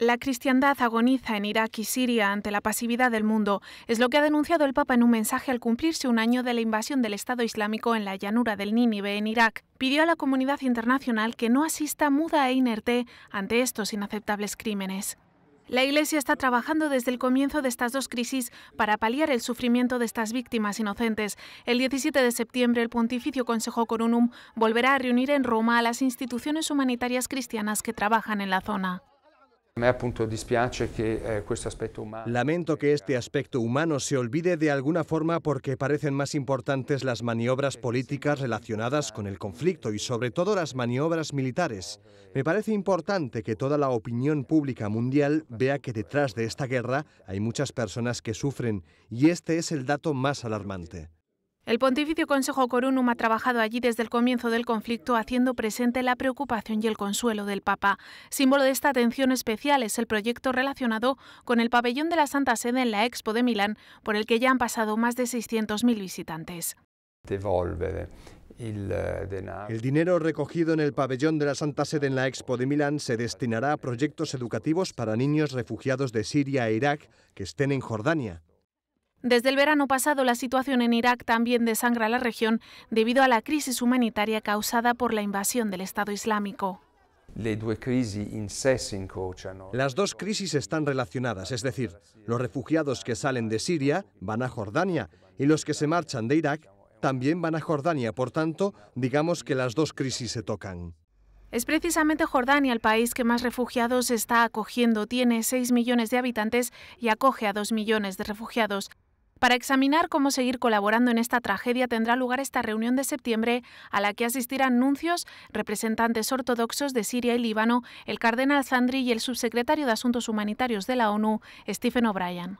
La cristiandad agoniza en Irak y Siria ante la pasividad del mundo, es lo que ha denunciado el Papa en un mensaje al cumplirse un año de la invasión del Estado Islámico en la llanura del Nínive en Irak. Pidió a la comunidad internacional que no asista muda e inerte ante estos inaceptables crímenes. La Iglesia está trabajando desde el comienzo de estas dos crisis para paliar el sufrimiento de estas víctimas inocentes. El 17 de septiembre, el Pontificio Consejo Corunum volverá a reunir en Roma a las instituciones humanitarias cristianas que trabajan en la zona. Eh, Lamento que este aspecto humano se olvide de alguna forma porque parecen más importantes las maniobras políticas relacionadas con el conflicto y sobre todo las maniobras militares. Me parece importante que toda la opinión pública mundial vea que detrás de esta guerra hay muchas personas que sufren y este es el dato más alarmante. El Pontificio Consejo Corunum ha trabajado allí desde el comienzo del conflicto, haciendo presente la preocupación y el consuelo del Papa. Símbolo de esta atención especial es el proyecto relacionado con el pabellón de la Santa Sede en la Expo de Milán, por el que ya han pasado más de 600.000 visitantes. Eh, el dinero recogido en el pabellón de la Santa Sede en la Expo de Milán se destinará a proyectos educativos para niños refugiados de Siria e Irak que estén en Jordania. Desde el verano pasado, la situación en Irak también desangra la región debido a la crisis humanitaria causada por la invasión del Estado Islámico. Las dos crisis están relacionadas, es decir, los refugiados que salen de Siria van a Jordania y los que se marchan de Irak también van a Jordania, por tanto, digamos que las dos crisis se tocan. Es precisamente Jordania el país que más refugiados está acogiendo. Tiene 6 millones de habitantes y acoge a 2 millones de refugiados. Para examinar cómo seguir colaborando en esta tragedia tendrá lugar esta reunión de septiembre a la que asistirán nuncios, representantes ortodoxos de Siria y Líbano, el cardenal Sandri y el subsecretario de Asuntos Humanitarios de la ONU, Stephen O'Brien.